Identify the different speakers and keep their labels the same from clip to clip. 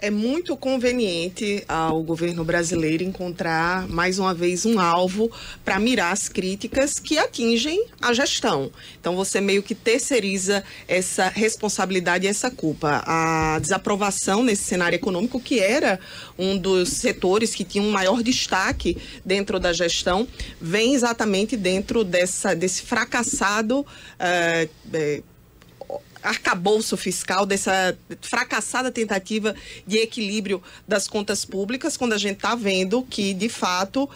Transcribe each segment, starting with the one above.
Speaker 1: É muito conveniente ao governo brasileiro encontrar, mais uma vez, um alvo para mirar as críticas que atingem a gestão. Então, você meio que terceiriza essa responsabilidade e essa culpa. A desaprovação nesse cenário econômico, que era um dos setores que tinha um maior destaque dentro da gestão, vem exatamente dentro dessa, desse fracassado. Uh, arcabouço fiscal, dessa fracassada tentativa de equilíbrio das contas públicas, quando a gente está vendo que, de fato,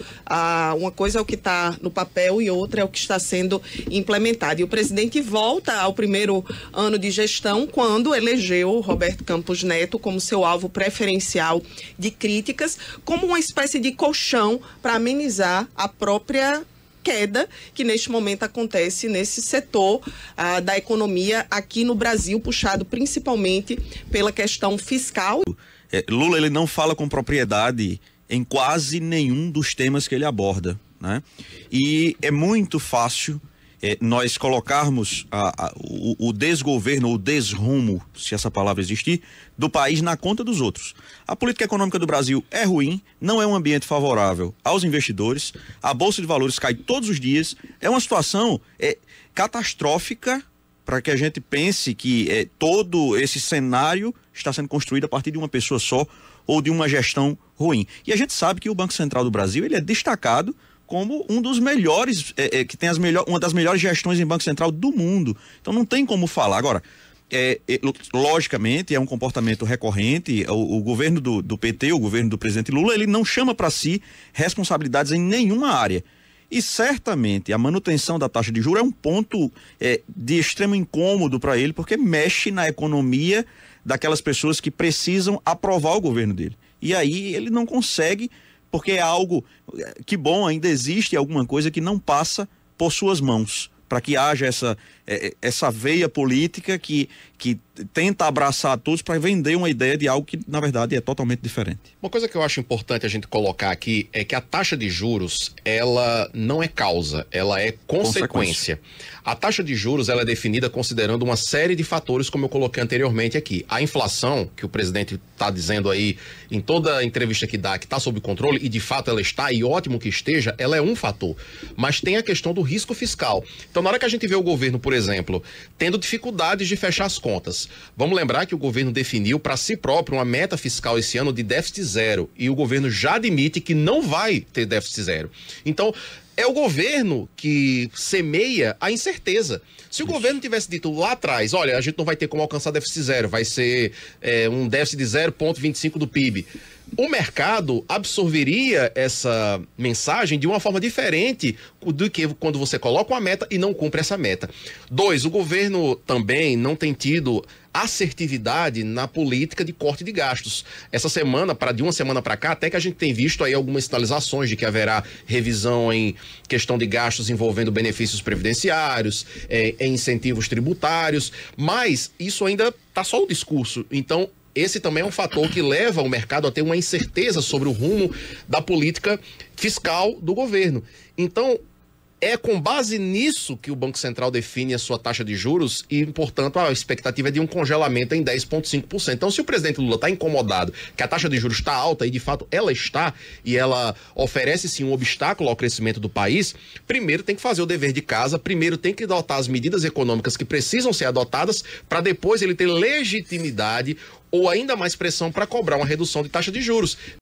Speaker 1: uma coisa é o que está no papel e outra é o que está sendo implementado. E o presidente volta ao primeiro ano de gestão quando elegeu Roberto Campos Neto como seu alvo preferencial de críticas, como uma espécie de colchão para amenizar a própria queda que neste momento acontece nesse setor ah, da economia aqui no Brasil, puxado principalmente pela questão fiscal.
Speaker 2: É, Lula ele não fala com propriedade em quase nenhum dos temas que ele aborda, né? E é muito fácil é, nós colocarmos a, a, o, o, desgoverno, o desrumo, se essa palavra existir, do país na conta dos outros. A política econômica do Brasil é ruim, não é um ambiente favorável aos investidores, a Bolsa de Valores cai todos os dias, é uma situação é, catastrófica para que a gente pense que é, todo esse cenário está sendo construído a partir de uma pessoa só ou de uma gestão ruim. E a gente sabe que o Banco Central do Brasil ele é destacado como um dos melhores, é, é, que tem as melhor, uma das melhores gestões em Banco Central do mundo. Então não tem como falar. Agora, é, é, logicamente é um comportamento recorrente. O, o governo do, do, PT, o governo do presidente Lula, ele não chama para si responsabilidades em nenhuma área. E certamente a manutenção da taxa de juros é um ponto é, de extremo incômodo para ele, porque mexe na economia daquelas pessoas que precisam aprovar o governo dele. E aí ele não consegue porque é algo eh, que bom ainda existe alguma coisa que não passa por suas mãos para que haja essa, é, é, essa veia política que, que tenta abraçar todos para vender uma ideia de algo que, na verdade, é totalmente diferente. Uma coisa que eu acho importante a gente colocar aqui é que a taxa de juros,
Speaker 3: ela não é causa, ela é consequência. consequência. A taxa de juros ela é definida considerando uma série de fatores, como eu coloquei anteriormente aqui. A inflação, que o presidente está dizendo aí em toda entrevista que dá, que está sob controle, e de fato ela está, e ótimo que esteja, ela é um fator. Mas tem a questão do risco fiscal. Então, então, na hora que a gente vê o governo, por exemplo, tendo dificuldades de fechar as contas, vamos lembrar que o governo definiu para si próprio uma meta fiscal esse ano de déficit zero e o governo já admite que não vai ter déficit zero. Então, é o governo que semeia a incerteza. Se o Isso. governo tivesse dito lá atrás, olha, a gente não vai ter como alcançar déficit zero, vai ser é, um déficit de 0,25 do PIB o mercado absorveria essa mensagem de uma forma diferente do que quando você coloca uma meta e não cumpre essa meta. Dois, o governo também não tem tido assertividade na política de corte de gastos. Essa semana, para de uma semana para cá, até que a gente tem visto aí algumas sinalizações de que haverá revisão em questão de gastos envolvendo benefícios previdenciários, é, incentivos tributários, mas isso ainda está só o discurso. Então, esse também é um fator que leva o mercado a ter uma incerteza sobre o rumo da política fiscal do governo. Então, é com base nisso que o Banco Central define a sua taxa de juros e, portanto, a expectativa é de um congelamento em 10,5%. Então, se o presidente Lula está incomodado que a taxa de juros está alta, e de fato ela está, e ela oferece sim um obstáculo ao crescimento do país, primeiro tem que fazer o dever de casa, primeiro tem que adotar as medidas econômicas que precisam ser adotadas, para depois ele ter legitimidade ou ainda mais pressão para cobrar uma redução de taxa de juros.